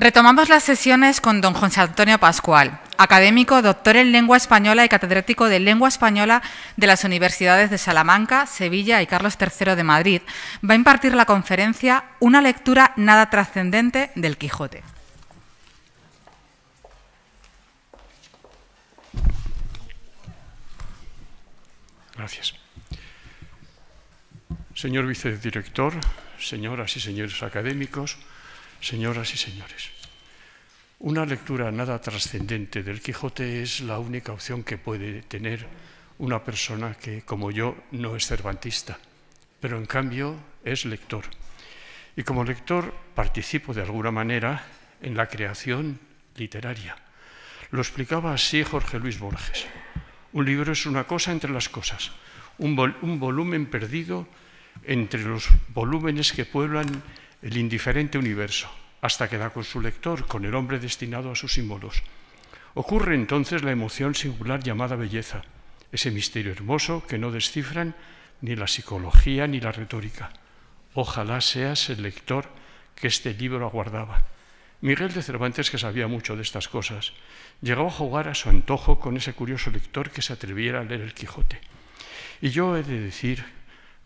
Retomamos las sesiones con don José Antonio Pascual, académico, doctor en lengua española y catedrático de lengua española de las universidades de Salamanca, Sevilla y Carlos III de Madrid. Va a impartir la conferencia Una lectura nada trascendente del Quijote. Gracias. Señor vicedirector, señoras y señores académicos, señoras y señores. Una lectura nada trascendente del Quijote es la única opción que puede tener una persona que, como yo, no es cervantista, pero en cambio es lector. Y como lector participo de alguna manera en la creación literaria. Lo explicaba así Jorge Luis Borges. Un libro es una cosa entre las cosas, un, volumen perdido entre los volúmenes que pueblan el indiferente universo, hasta que da con su lector, con el hombre destinado a sus símbolos. Ocurre entonces la emoción singular llamada belleza, ese misterio hermoso que no descifran ni la psicología ni la retórica. Ojalá seas el lector que este libro aguardaba. Miguel de Cervantes, que sabía mucho de estas cosas, llegó a jugar a su antojo con ese curioso lector que se atreviera a leer el Quijote. Y yo he de decir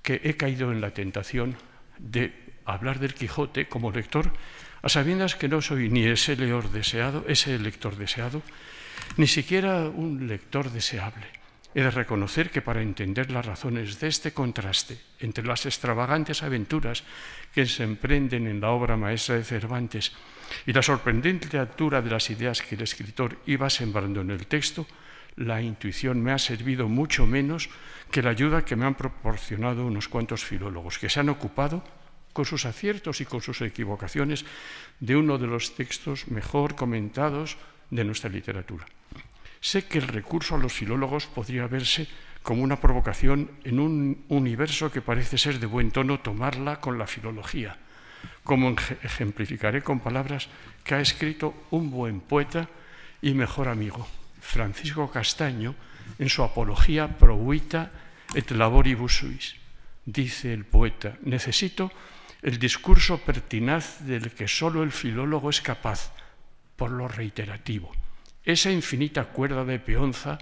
que he caído en la tentación de hablar del Quijote como lector, a sabiendas que no soy ni ese leor deseado, ese lector deseado, ni siquiera un lector deseable. He de reconocer que para entender las razones de este contraste entre las extravagantes aventuras que se emprenden en la obra maestra de Cervantes y la sorprendente altura de las ideas que el escritor iba sembrando en el texto, la intuición me ha servido mucho menos que la ayuda que me han proporcionado unos cuantos filólogos que se han ocupado con sus aciertos y con sus equivocaciones, de uno de los textos mejor comentados de nuestra literatura. Sé que el recurso a los filólogos podría verse como una provocación en un universo que parece ser de buen tono tomarla con la filología, como ejemplificaré con palabras que ha escrito un buen poeta y mejor amigo, Francisco Castaño, en su apología pro et laboribus suis. Dice el poeta, necesito el discurso pertinaz del que solo el filólogo es capaz, por lo reiterativo. Esa infinita cuerda de peonza,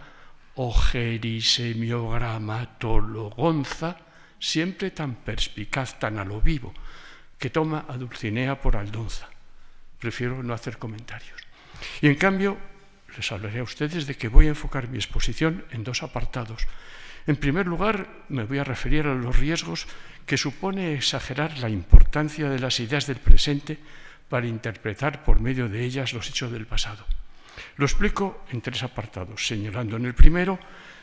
ojerisemiogramatologonza, siempre tan perspicaz, tan a lo vivo, que toma a Dulcinea por aldonza. Prefiero no hacer comentarios. Y en cambio, les hablaré a ustedes de que voy a enfocar mi exposición en dos apartados. En primer lugar, me voy a referir a los riesgos que supone exagerar la importancia de las ideas del presente para interpretar por medio de ellas los hechos del pasado. Lo explico en tres apartados, señalando en el primero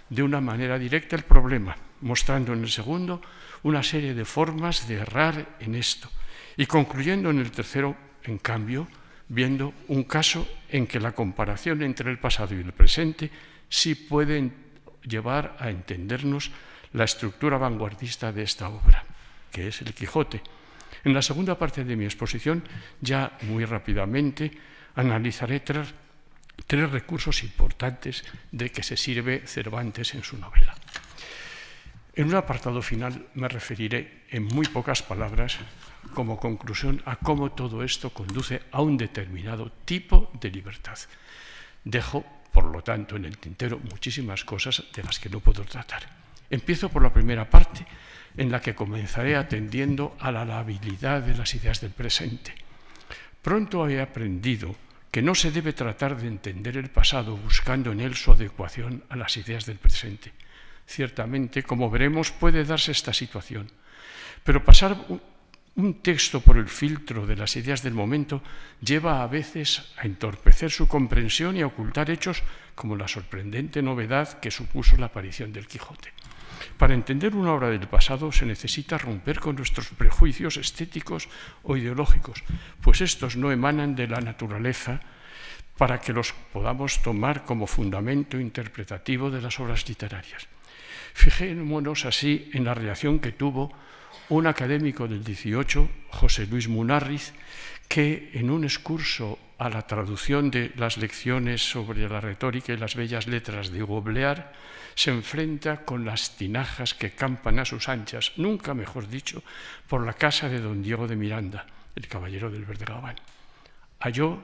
de una manera directa el problema, mostrando en el segundo una serie de formas de errar en esto y concluyendo en el tercero, en cambio, viendo un caso en que la comparación entre el pasado y el presente sí puede llevar a entendernos la estructura vanguardista de esta obra, que es el Quijote. En la segunda parte de mi exposición, ya muy rápidamente, analizaré tres, tres recursos importantes de que se sirve Cervantes en su novela. En un apartado final me referiré en muy pocas palabras como conclusión a cómo todo esto conduce a un determinado tipo de libertad. Dejo, por lo tanto, en el tintero muchísimas cosas de las que no puedo tratar. Empiezo por la primera parte, en la que comenzaré atendiendo a la habilidad de las ideas del presente. Pronto he aprendido que no se debe tratar de entender el pasado buscando en él su adecuación a las ideas del presente ciertamente, como veremos, puede darse esta situación. Pero pasar un texto por el filtro de las ideas del momento lleva a veces a entorpecer su comprensión y a ocultar hechos como la sorprendente novedad que supuso la aparición del Quijote. Para entender una obra del pasado se necesita romper con nuestros prejuicios estéticos o ideológicos, pues estos no emanan de la naturaleza para que los podamos tomar como fundamento interpretativo de las obras literarias. Fijémonos así en la reacción que tuvo un académico del 18, José Luis Munarriz, que en un excurso a la traducción de las lecciones sobre la retórica y las bellas letras de Hugo Blear, se enfrenta con las tinajas que campan a sus anchas, nunca mejor dicho, por la casa de don Diego de Miranda, el caballero del Verde Gabán. Halló,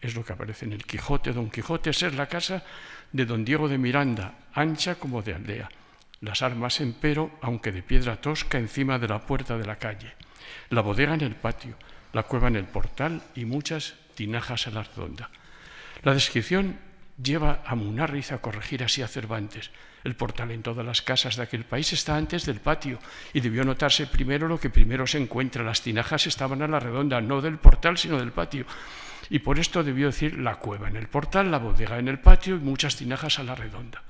es lo que aparece en el Quijote, don Quijote, ser la casa de don Diego de Miranda, ancha como de aldea las armas, empero, aunque de piedra tosca, encima de la puerta de la calle, la bodega en el patio, la cueva en el portal y muchas tinajas a la redonda. La descripción lleva a Munarriz a corregir así a Cervantes. El portal en todas las casas de aquel país está antes del patio y debió notarse primero lo que primero se encuentra. Las tinajas estaban a la redonda, no del portal, sino del patio. Y por esto debió decir la cueva en el portal, la bodega en el patio y muchas tinajas a la redonda.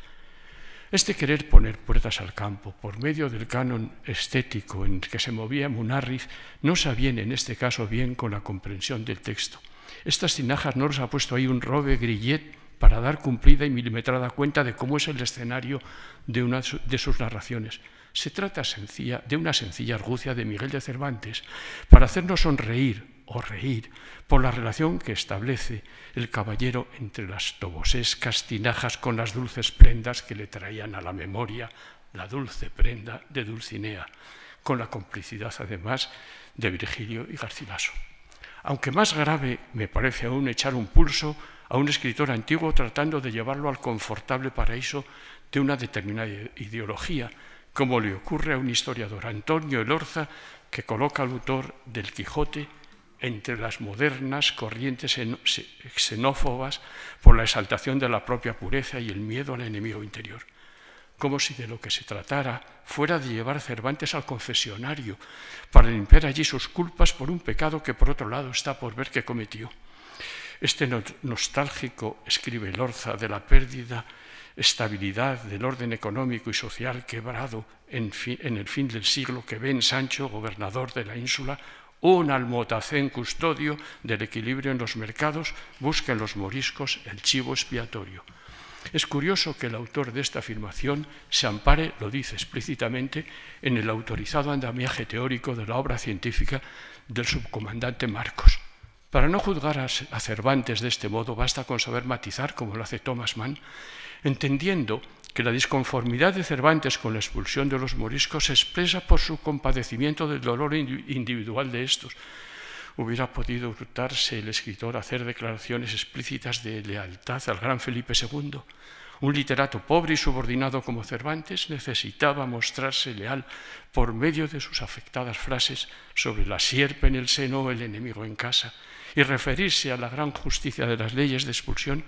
Este querer poner puertas al campo por medio del canon estético en el que se movía Munarriz no se aviene en este caso bien con la comprensión del texto. Estas tinajas no las ha puesto ahí un Robe Grillet para dar cumplida y milimetrada cuenta de cómo es el escenario de una de sus narraciones. Se trata sencilla, de una sencilla argucia de Miguel de Cervantes para hacernos sonreír o reír por la relación que establece el caballero entre las tobosescas tinajas con las dulces prendas que le traían a la memoria la dulce prenda de Dulcinea, con la complicidad además de Virgilio y Garcilaso. Aunque más grave me parece aún echar un pulso a un escritor antiguo tratando de llevarlo al confortable paraíso de una determinada ideología, como le ocurre a un historiador, Antonio Elorza, que coloca al autor del Quijote entre las modernas corrientes xenófobas por la exaltación de la propia pureza y el miedo al enemigo interior. Como si de lo que se tratara fuera de llevar Cervantes al confesionario para limpiar allí sus culpas por un pecado que por otro lado está por ver que cometió. Este nostálgico, escribe Lorza, de la pérdida estabilidad del orden económico y social quebrado en, el fin del siglo que ve Sancho, gobernador de la ínsula, un almotacén custodio del equilibrio en los mercados, busca en los moriscos el chivo expiatorio. Es curioso que el autor de esta afirmación se ampare, lo dice explícitamente, en el autorizado andamiaje teórico de la obra científica del subcomandante Marcos. Para no juzgar a Cervantes de este modo, basta con saber matizar, como lo hace Thomas Mann, entendiendo la disconformidad de Cervantes con la expulsión de los moriscos se expresa por su compadecimiento del dolor individual de estos. Hubiera podido hurtarse el escritor hacer declaraciones explícitas de lealtad al gran Felipe II. Un literato pobre y subordinado como Cervantes necesitaba mostrarse leal por medio de sus afectadas frases sobre la sierpe en el seno o el enemigo en casa y referirse a la gran justicia de las leyes de expulsión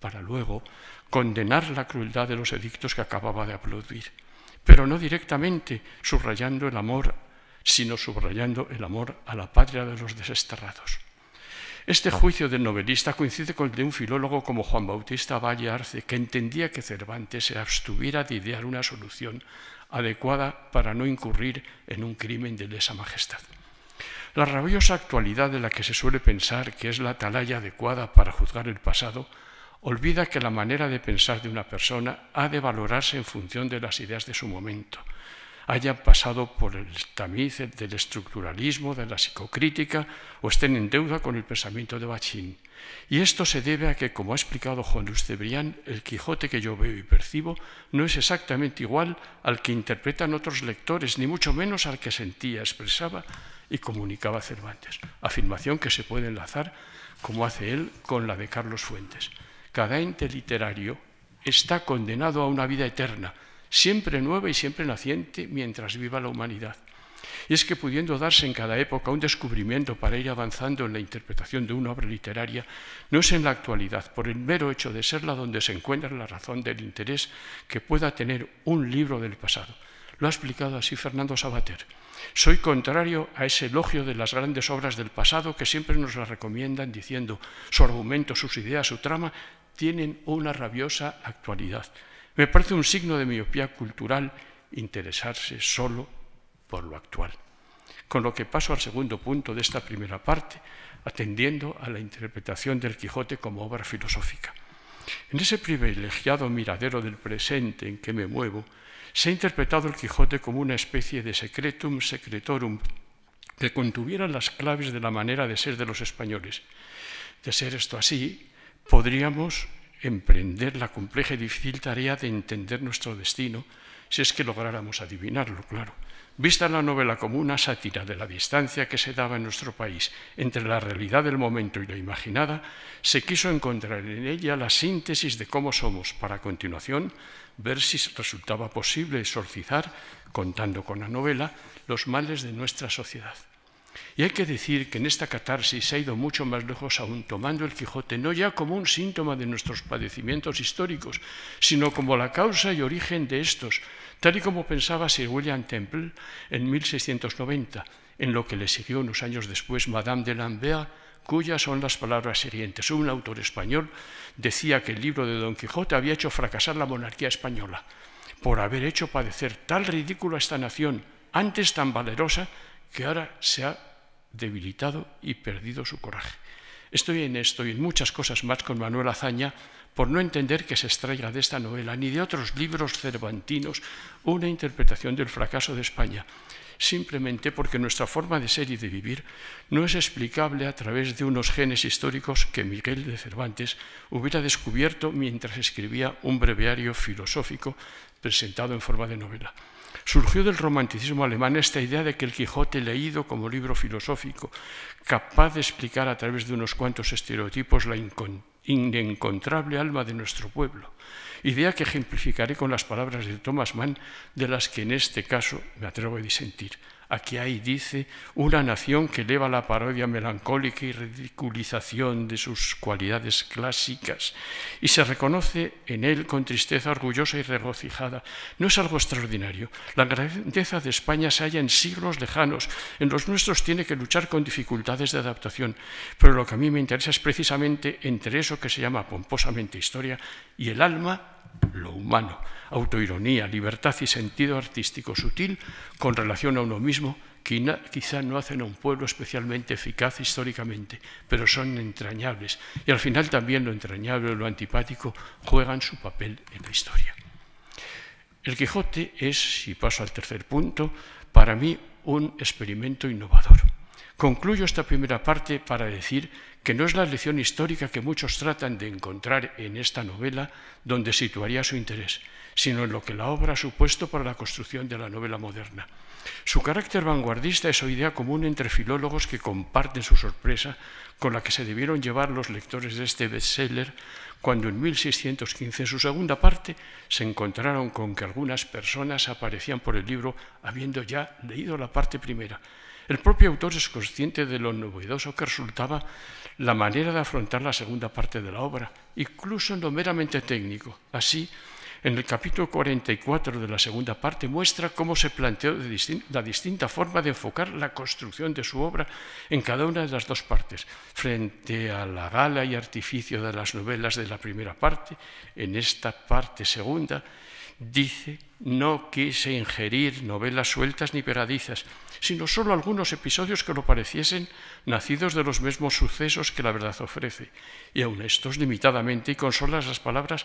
para luego condenar la crueldad de los edictos que acababa de aplaudir, pero no directamente subrayando el amor, sino subrayando el amor a la patria de los desesterrados. Este juicio del novelista coincide con el de un filólogo como Juan Bautista Valle Arce, que entendía que Cervantes se abstuviera de idear una solución adecuada para no incurrir en un crimen de lesa majestad. La rabiosa actualidad de la que se suele pensar que es la atalaya adecuada para juzgar el pasado olvida que la manera de pensar de una persona ha de valorarse en función de las ideas de su momento, hayan pasado por el tamiz del estructuralismo, de la psicocrítica o estén en deuda con el pensamiento de Bachín. Y esto se debe a que, como ha explicado Juan Luis Cebrián, el Quijote que yo veo y percibo no es exactamente igual al que interpretan otros lectores, ni mucho menos al que sentía, expresaba y comunicaba Cervantes, afirmación que se puede enlazar, como hace él, con la de Carlos Fuentes cada ente literario está condenado a una vida eterna, siempre nueva y siempre naciente mientras viva la humanidad. Y es que pudiendo darse en cada época un descubrimiento para ir avanzando en la interpretación de una obra literaria, no es en la actualidad, por el mero hecho de serla donde se encuentra la razón del interés que pueda tener un libro del pasado. Lo ha explicado así Fernando Sabater. Soy contrario a ese elogio de las grandes obras del pasado que siempre nos las recomiendan diciendo su argumento, sus ideas, su trama tienen una rabiosa actualidad. Me parece un signo de miopía cultural interesarse solo por lo actual. Con lo que paso al segundo punto de esta primera parte, atendiendo a la interpretación del Quijote como obra filosófica. En ese privilegiado miradero del presente en que me muevo, se ha interpretado el Quijote como una especie de secretum secretorum que contuviera las claves de la manera de ser de los españoles. De ser esto así, podríamos emprender la compleja y difícil tarea de entender nuestro destino, si es que lográramos adivinarlo, claro. Vista la novela como una sátira de la distancia que se daba en nuestro país entre la realidad del momento y la imaginada, se quiso encontrar en ella la síntesis de cómo somos para a continuación ver si resultaba posible exorcizar, contando con la novela, los males de nuestra sociedad. Y hay que decir que en esta catarsis se ha ido mucho más lejos aún, tomando el Quijote no ya como un síntoma de nuestros padecimientos históricos, sino como la causa y origen de estos, tal y como pensaba Sir William Temple en 1690, en lo que le siguió unos años después Madame de Lambert, cuyas son las palabras siguientes. Un autor español decía que el libro de Don Quijote había hecho fracasar la monarquía española por haber hecho padecer tal ridículo a esta nación, antes tan valerosa, que ahora se ha debilitado y perdido su coraje. Estoy en esto y en muchas cosas más con Manuel Azaña por no entender que se extraiga de esta novela ni de otros libros cervantinos una interpretación del fracaso de España, simplemente porque nuestra forma de ser y de vivir no es explicable a través de unos genes históricos que Miguel de Cervantes hubiera descubierto mientras escribía un breviario filosófico presentado en forma de novela. Surgió del romanticismo alemán esta idea de que el Quijote leído como libro filosófico, capaz de explicar a través de unos cuantos estereotipos la inencontrable alma de nuestro pueblo, idea que ejemplificaré con las palabras de Thomas Mann, de las que en este caso me atrevo a disentir. Aquí hay, dice, una nación que eleva la parodia melancólica y ridiculización de sus cualidades clásicas y se reconoce en él con tristeza orgullosa y regocijada. No es algo extraordinario. La grandeza de España se halla en siglos lejanos. En los nuestros tiene que luchar con dificultades de adaptación. Pero lo que a mí me interesa es precisamente entre eso que se llama pomposamente historia y el alma lo humano, autoironía, libertad y sentido artístico sutil con relación a uno mismo quizá no hacen a un pueblo especialmente eficaz históricamente, pero son entrañables y al final también lo entrañable o lo antipático juegan su papel en la historia. El Quijote es, si paso al tercer punto, para mí un experimento innovador. Concluyo esta primera parte para decir que no es la lección histórica que muchos tratan de encontrar en esta novela donde situaría su interés, sino en lo que la obra ha supuesto para la construcción de la novela moderna. Su carácter vanguardista es hoy idea común entre filólogos que comparten su sorpresa con la que se debieron llevar los lectores de este bestseller cuando en 1615, en su segunda parte, se encontraron con que algunas personas aparecían por el libro habiendo ya leído la parte primera. El propio autor es consciente de lo novedoso que resultaba la manera de afrontar la segunda parte de la obra, incluso en lo meramente técnico. Así, en el capítulo 44 de la segunda parte muestra cómo se planteó la distinta forma de enfocar la construcción de su obra en cada una de las dos partes, frente a la gala y artificio de las novelas de la primera parte, en esta parte segunda dice, no quise ingerir novelas sueltas ni peradizas, sino solo algunos episodios que lo pareciesen nacidos de los mismos sucesos que la verdad ofrece, y aun estos limitadamente y con solas las palabras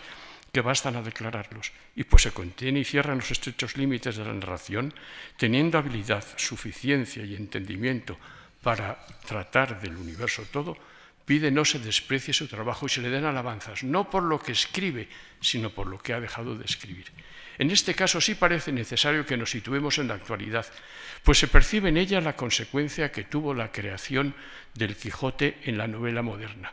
que bastan a declararlos, y pues se contiene y cierra en los estrechos límites de la narración, teniendo habilidad, suficiencia y entendimiento para tratar del universo todo, pide no se desprecie su trabajo y se le den alabanzas, no por lo que escribe, sino por lo que ha dejado de escribir. En este caso sí parece necesario que nos situemos en la actualidad, pues se percibe en ella la consecuencia que tuvo la creación del Quijote en la novela moderna.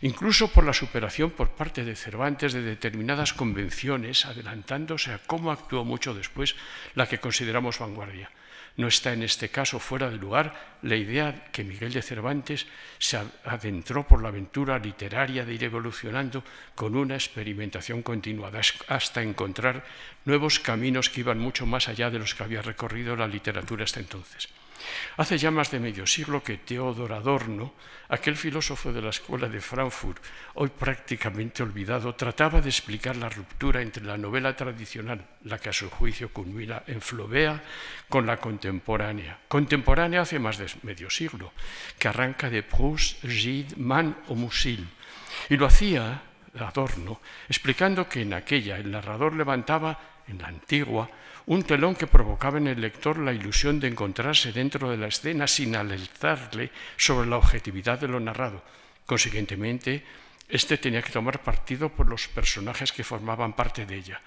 Incluso por la superación por parte de Cervantes de determinadas convenciones, adelantándose a cómo actuó mucho después la que consideramos vanguardia. No está en este caso fuera de lugar la idea que Miguel de Cervantes se adentró por la aventura literaria de ir evolucionando con una experimentación continuada hasta encontrar nuevos caminos que iban mucho más allá de los que había recorrido la literatura hasta entonces. Hace ya más de medio siglo que Teodor Adorno, aquel filósofo de la escuela de Frankfurt, hoy prácticamente olvidado, trataba de explicar la ruptura entre la novela tradicional, la que a su juicio culmina en Flobea, con la contemporánea. Contemporánea hace más de medio siglo, que arranca de Proust, Gide, Mann o Musil. Y lo hacía Adorno, explicando que en aquella el narrador levantaba, en la antigua, un telón que provocaba en el lector la ilusión de encontrarse dentro de la escena sin alertarle sobre la objetividad de lo narrado. Consiguientemente, éste tenía que tomar partido por los personajes que formaban parte de ella.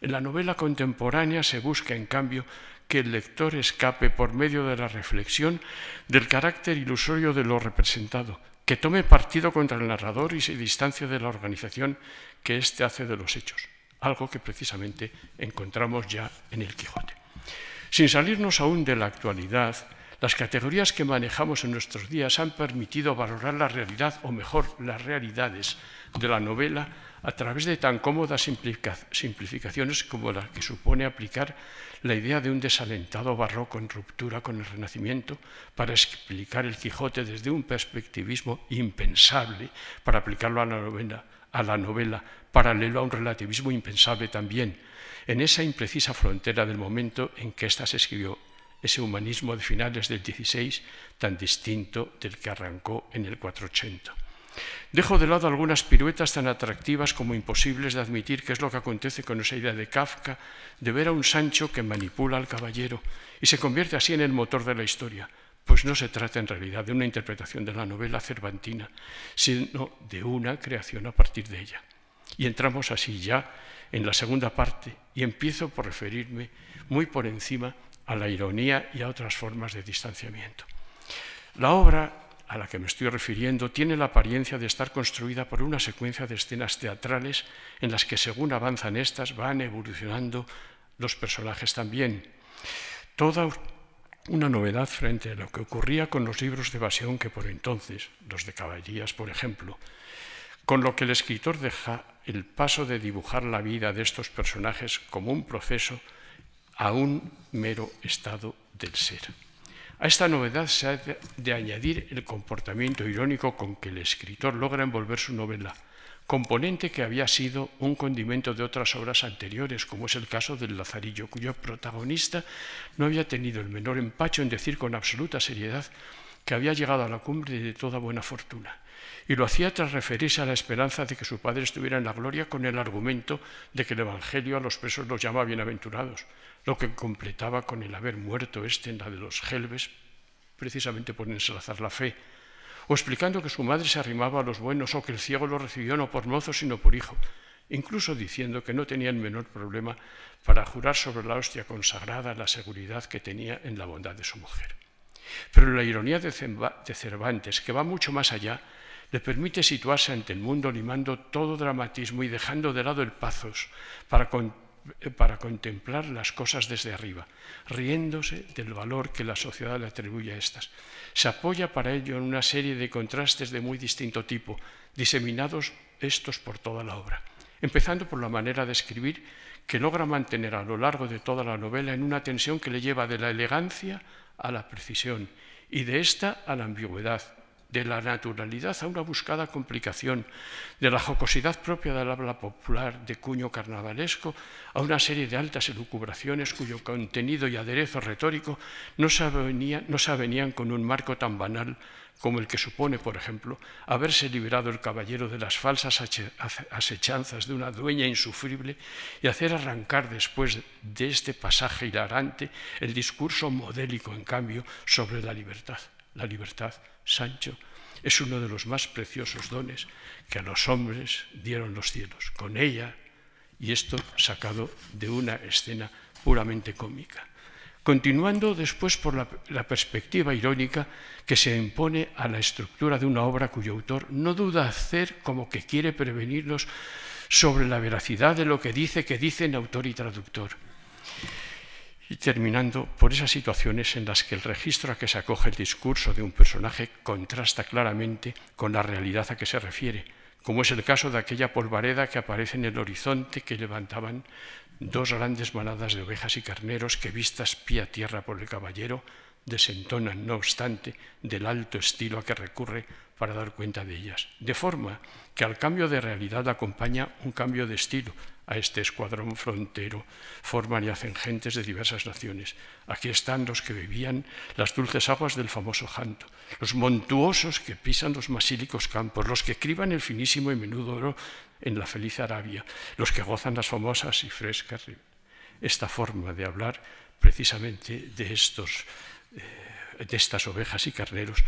En la novela contemporánea se busca, en cambio, que el lector escape por medio de la reflexión del carácter ilusorio de lo representado, que tome partido contra el narrador y se distancie de la organización que éste hace de los hechos algo que precisamente encontramos ya en el Quijote. Sin salirnos aún de la actualidad, las categorías que manejamos en nuestros días han permitido valorar la realidad, o mejor, las realidades de la novela a través de tan cómodas simplificaciones como la que supone aplicar la idea de un desalentado barroco en ruptura con el Renacimiento para explicar el Quijote desde un perspectivismo impensable para aplicarlo a la novela, a la novela paralelo a un relativismo impensable también, en esa imprecisa frontera del momento en que ésta se escribió, ese humanismo de finales del XVI tan distinto del que arrancó en el 480. Dejo de lado algunas piruetas tan atractivas como imposibles de admitir que es lo que acontece con esa idea de Kafka de ver a un Sancho que manipula al caballero y se convierte así en el motor de la historia, pues no se trata en realidad de una interpretación de la novela cervantina, sino de una creación a partir de ella. Y entramos así ya en la segunda parte y empiezo por referirme muy por encima a la ironía y a otras formas de distanciamiento. La obra a la que me estoy refiriendo tiene la apariencia de estar construida por una secuencia de escenas teatrales en las que según avanzan estas van evolucionando los personajes también. Toda una novedad frente a lo que ocurría con los libros de evasión que por entonces, los de caballerías por ejemplo, con lo que el escritor deja el paso de dibujar la vida de estos personajes como un proceso a un mero estado del ser. A esta novedad se ha de añadir el comportamiento irónico con que el escritor logra envolver su novela, componente que había sido un condimento de otras obras anteriores, como es el caso del Lazarillo, cuyo protagonista no había tenido el menor empacho en decir con absoluta seriedad que había llegado a la cumbre de toda buena fortuna y lo hacía tras referirse a la esperanza de que su Padre estuviera en la gloria con el argumento de que el Evangelio a los presos los llama bienaventurados, lo que completaba con el haber muerto este en la de los gelbes, precisamente por ensalzar la fe, o explicando que su madre se arrimaba a los buenos o que el ciego lo recibió no por mozo sino por hijo, incluso diciendo que no tenía el menor problema para jurar sobre la hostia consagrada la seguridad que tenía en la bondad de su mujer. Pero la ironía de Cervantes, que va mucho más allá, le permite situarse ante el mundo limando todo dramatismo y dejando de lado el pazos para, eh, para contemplar las cosas desde arriba, riéndose del valor que la sociedad le atribuye a estas. Se apoya para ello en una serie de contrastes de muy distinto tipo, diseminados estos por toda la obra, empezando por la manera de escribir que logra mantener a lo largo de toda la novela en una tensión que le lleva de la elegancia a la precisión y de esta a la ambigüedad, de la naturalidad a una buscada complicación, de la jocosidad propia del habla popular de cuño carnavalesco a una serie de altas elucubraciones cuyo contenido y aderezo retórico no se, avenían, con un marco tan banal como el que supone, por ejemplo, haberse liberado el caballero de las falsas asechanzas de una dueña insufrible y hacer arrancar después de este pasaje hilarante el discurso modélico, en cambio, sobre la libertad. La libertad Sancho, es uno de los más preciosos dones que a los hombres dieron los cielos. Con ella, y esto sacado de una escena puramente cómica. Continuando después por la, perspectiva irónica que se impone a la estructura de una obra cuyo autor no duda hacer como que quiere prevenirnos sobre la veracidad de lo que dice, que dicen autor y traductor y terminando por esas situaciones en las que el registro a que se acoge el discurso de un personaje contrasta claramente con la realidad a que se refiere, como es el caso de aquella polvareda que aparece en el horizonte que levantaban dos grandes manadas de ovejas y carneros que, vistas pie a tierra por el caballero, desentonan, no obstante, del alto estilo a que recurre para dar cuenta de ellas. De forma que al cambio de realidad acompaña un cambio de estilo. A este escuadrón frontero forman y hacen gentes de diversas naciones. Aquí están los que bebían las dulces aguas del famoso Janto, los montuosos que pisan los masílicos campos, los que criban el finísimo y menudo oro en la feliz Arabia, los que gozan las famosas y frescas. Esta forma de hablar precisamente de estos... Eh, de estas ovejas y carneros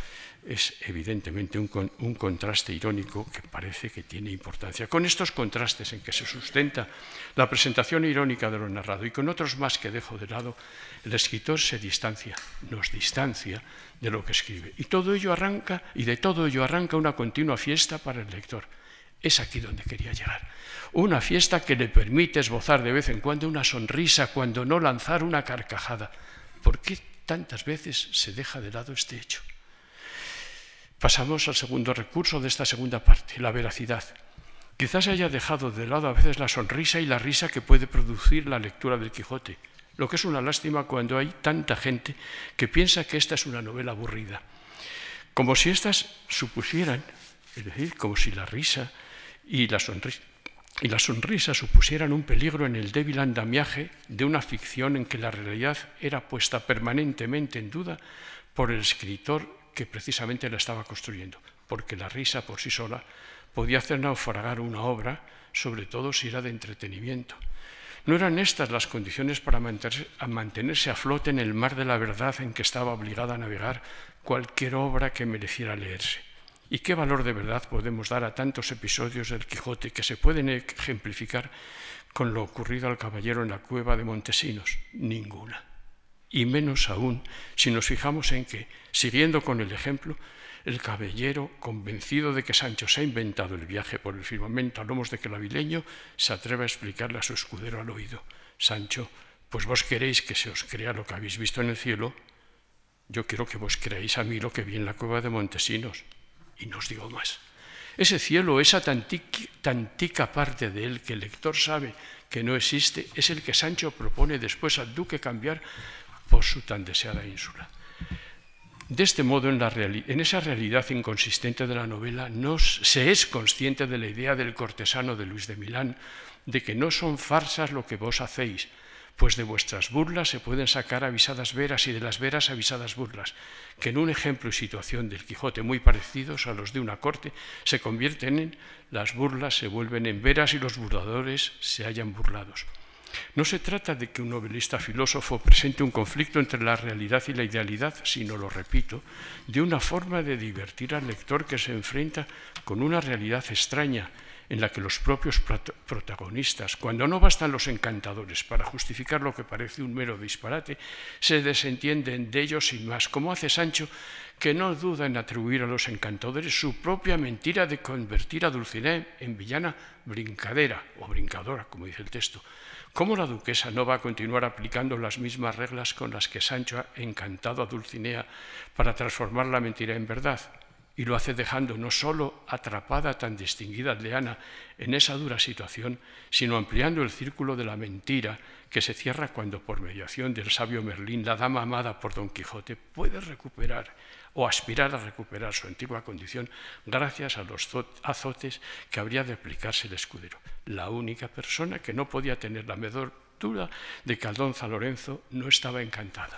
es evidentemente un, contraste irónico que parece que tiene importancia. Con estos contrastes en que se sustenta la presentación irónica de lo narrado y con otros más que dejo de lado, el escritor se distancia, nos distancia de lo que escribe. Y todo ello arranca, y de todo ello arranca una continua fiesta para el lector. Es aquí donde quería llegar. Una fiesta que le permite esbozar de vez en cuando una sonrisa, cuando no lanzar una carcajada. ¿Por qué tantas veces se deja de lado este hecho. Pasamos al segundo recurso de esta segunda parte, la veracidad. Quizás haya dejado de lado a veces la sonrisa y la risa que puede producir la lectura del Quijote, lo que es una lástima cuando hay tanta gente que piensa que esta es una novela aburrida. Como si estas supusieran, es decir, como si la risa y la sonrisa y las sonrisas supusieran un peligro en el débil andamiaje de una ficción en que la realidad era puesta permanentemente en duda por el escritor que precisamente la estaba construyendo, porque la risa por sí sola podía hacer naufragar una obra, sobre todo si era de entretenimiento. No eran estas las condiciones para mantenerse a flote en el mar de la verdad en que estaba obligada a navegar cualquier obra que mereciera leerse. ¿Y qué valor de verdad podemos dar a tantos episodios del Quijote que se pueden ejemplificar con lo ocurrido al caballero en la cueva de Montesinos? Ninguna. Y menos aún si nos fijamos en que, siguiendo con el ejemplo, el caballero, convencido de que Sancho se ha inventado el viaje por el firmamento a lomos de Clavileño, se atreve a explicarle a su escudero al oído. Sancho, pues vos queréis que se os crea lo que habéis visto en el cielo, yo quiero que vos creáis a mí lo que vi en la cueva de Montesinos y nos digo más. Ese cielo, esa tantica, parte de él que el lector sabe que no existe, es el que Sancho propone después al duque cambiar por su tan deseada ínsula. De este modo, en, esa realidad inconsistente de la novela, se es consciente de la idea del cortesano de Luis de Milán, de que no son farsas lo que vos hacéis, pues de vuestras burlas se pueden sacar avisadas veras y de las veras avisadas burlas, que en un ejemplo y situación del Quijote muy parecidos a los de una corte, se convierten en las burlas se vuelven en veras y los burladores se hayan burlados. No se trata de que un novelista filósofo presente un conflicto entre la realidad y la idealidad, sino, lo repito, de una forma de divertir al lector que se enfrenta con una realidad extraña en la que los propios protagonistas, cuando no bastan los encantadores para justificar lo que parece un mero disparate, se desentienden de ellos sin más, como hace Sancho, que no duda en atribuir a los encantadores su propia mentira de convertir a Dulcinea en villana brincadera o brincadora, como dice el texto. ¿Cómo la duquesa no va a continuar aplicando las mismas reglas con las que Sancho ha encantado a Dulcinea para transformar la mentira en verdad? y lo hace dejando no solo atrapada tan distinguida aldeana en esa dura situación, sino ampliando el círculo de la mentira que se cierra cuando por mediación del sabio Merlín la dama amada por Don Quijote puede recuperar o aspirar a recuperar su antigua condición gracias a los azotes que habría de aplicarse el escudero, la única persona que no podía tener la menor duda de que Aldonza Lorenzo no estaba encantada.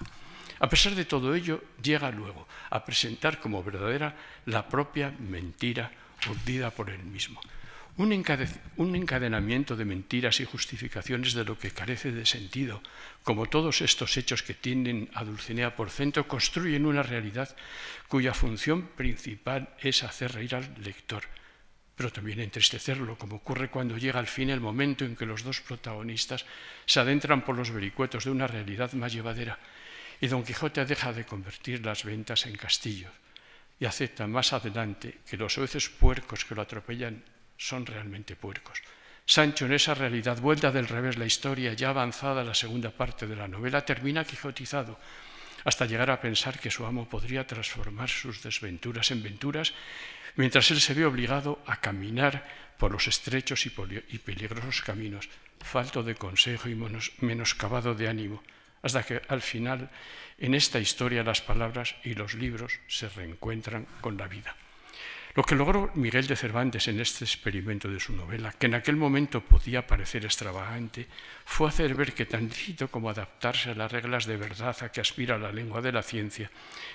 A pesar de todo ello, llega luego a presentar como verdadera la propia mentira urdida por él mismo. Un, encadenamiento de mentiras y justificaciones de lo que carece de sentido, como todos estos hechos que tienden a Dulcinea por centro, construyen una realidad cuya función principal es hacer reír al lector, pero también entristecerlo, como ocurre cuando llega al fin el momento en que los dos protagonistas se adentran por los vericuetos de una realidad más llevadera y Don Quijote deja de convertir las ventas en castillos y acepta más adelante que los oeces puercos que lo atropellan son realmente puercos. Sancho, en esa realidad, vuelta del revés la historia, ya avanzada la segunda parte de la novela, termina quijotizado, hasta llegar a pensar que su amo podría transformar sus desventuras en venturas, mientras él se ve obligado a caminar por los estrechos y peligrosos caminos, falto de consejo y menoscabado de ánimo hasta que al final en esta historia las palabras y los libros se reencuentran con la vida. Lo que logró Miguel de Cervantes en este experimento de su novela, que en aquel momento podía parecer extravagante, fue hacer ver que tan difícil como adaptarse a las reglas de verdad a que aspira la lengua de la ciencia,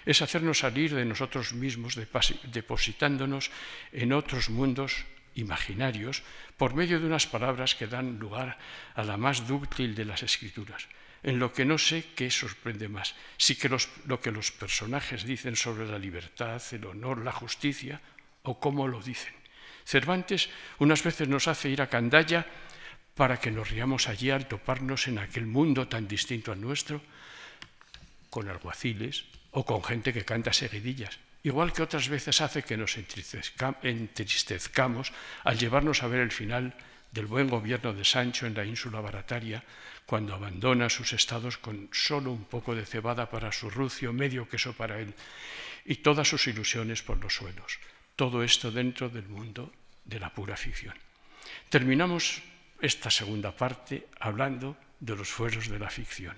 es hacernos salir de nosotros mismos depositándonos en otros mundos imaginarios por medio de unas palabras que dan lugar a la más dúctil de las escrituras en lo que no sé qué sorprende más, si que los, lo que los personajes dicen sobre la libertad, el honor, la justicia, o cómo lo dicen. Cervantes unas veces nos hace ir a Candaya para que nos riamos allí al toparnos en aquel mundo tan distinto al nuestro, con alguaciles o con gente que canta seguidillas, igual que otras veces hace que nos entristezcamos al llevarnos a ver el final del buen gobierno de Sancho en la ínsula barataria, cuando abandona sus estados con solo un poco de cebada para su rucio, medio queso para él, y todas sus ilusiones por los suelos. Todo esto dentro del mundo de la pura ficción. Terminamos esta segunda parte hablando de los fueros de la ficción.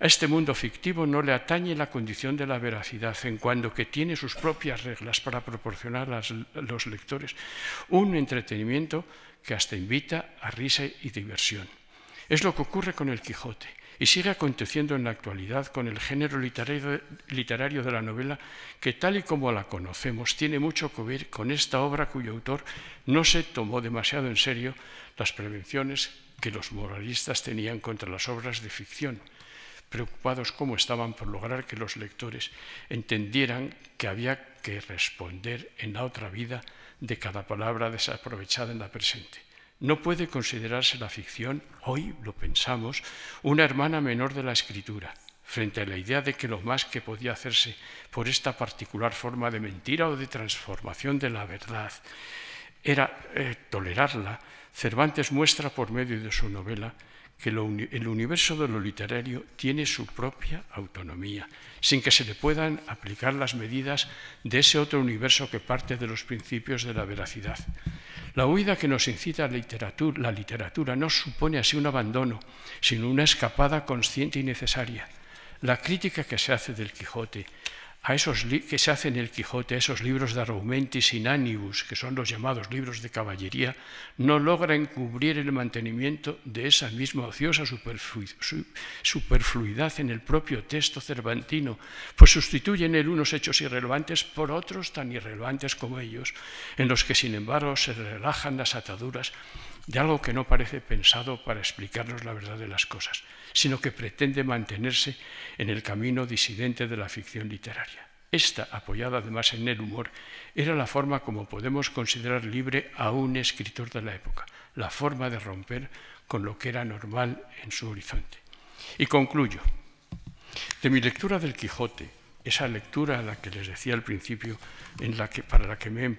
A este mundo fictivo no le atañe la condición de la veracidad, en cuanto que tiene sus propias reglas para proporcionar a los lectores un entretenimiento que hasta invita a risa y diversión. Es lo que ocurre con el Quijote y sigue aconteciendo en la actualidad con el género literario, de la novela que tal y como la conocemos tiene mucho que ver con esta obra cuyo autor no se tomó demasiado en serio las prevenciones que los moralistas tenían contra las obras de ficción preocupados como estaban por lograr que los lectores entendieran que había que responder en la otra vida de cada palabra desaprovechada en la presente. No puede considerarse la ficción, hoy lo pensamos, una hermana menor de la escritura, frente a la idea de que lo más que podía hacerse por esta particular forma de mentira o de transformación de la verdad era eh, tolerarla, Cervantes muestra por medio de su novela que el universo de lo literario tiene su propia autonomía, sin que se le puedan aplicar las medidas de ese otro universo que parte de los principios de la veracidad. La huida que nos incita la literatura no supone así un abandono, sino una escapada consciente y necesaria. La crítica que se hace del Quijote a esos que se hacen el Quijote, a esos libros de Argumentis Inanibus, que son los llamados libros de caballería, no logra encubrir el mantenimiento de esa misma ociosa superfluidad en el propio texto cervantino, pues sustituyen en él unos hechos irrelevantes por otros tan irrelevantes como ellos, en los que sin embargo se relajan las ataduras de algo que no parece pensado para explicarnos la verdad de las cosas sino que pretende mantenerse en el camino disidente de la ficción literaria. Esta, apoyada además en el humor, era la forma como podemos considerar libre a un escritor de la época, la forma de romper con lo que era normal en su horizonte. Y concluyo. De mi lectura del Quijote, esa lectura a la que les decía al principio, para la que me he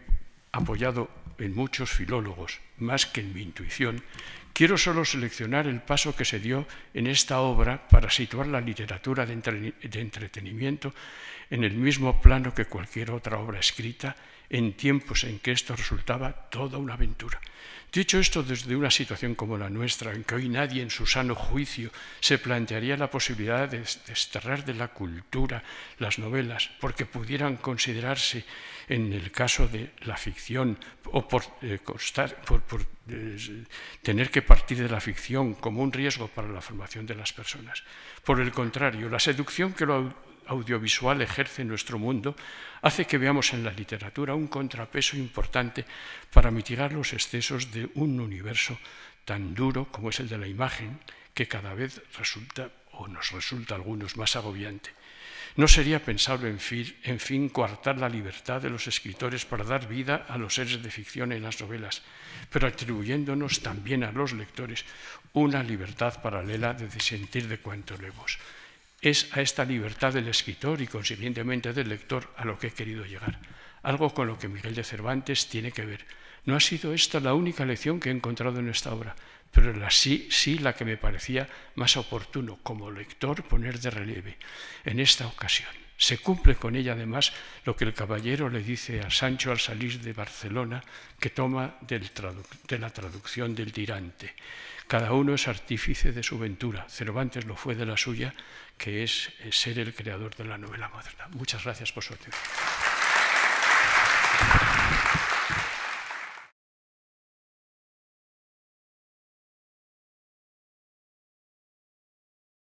apoyado en muchos filólogos, más que en mi intuición, quiero solo seleccionar el paso que se dio en esta obra para situar la literatura de, entretenimiento en el mismo plano que cualquier otra obra escrita en tiempos en que esto resultaba toda una aventura. Dicho esto, desde una situación como la nuestra, en que hoy nadie en su sano juicio se plantearía la posibilidad de desterrar de la cultura las novelas, porque pudieran considerarse, en el caso de la ficción, o por, eh, constar, por, por tener que partir de la ficción como un riesgo para la formación de las personas. Por el contrario, la seducción que lo audiovisual ejerce en nuestro mundo hace que veamos en la literatura un contrapeso importante para mitigar los excesos de un universo tan duro como es el de la imagen, que cada vez resulta o nos resulta a algunos más agobiante. No sería pensable, en fin, en coartar la libertad de los escritores para dar vida a los seres de ficción en las novelas, pero atribuyéndonos también a los lectores una libertad paralela de disentir de cuanto leemos. Es a esta libertad del escritor y consiguientemente del lector a lo que he querido llegar, algo con lo que Miguel de Cervantes tiene que ver. No ha sido esta la única lección que he encontrado en esta obra, pero la sí, sí, la que me parecía más oportuno como lector poner de relieve en esta ocasión. Se cumple con ella además lo que el caballero le dice a Sancho al salir de Barcelona, que toma de la traducción del tirante. Cada uno es artífice de su ventura. Cervantes lo fue de la suya, que es eh, ser el creador de la novela moderna. Muchas gracias por su atención.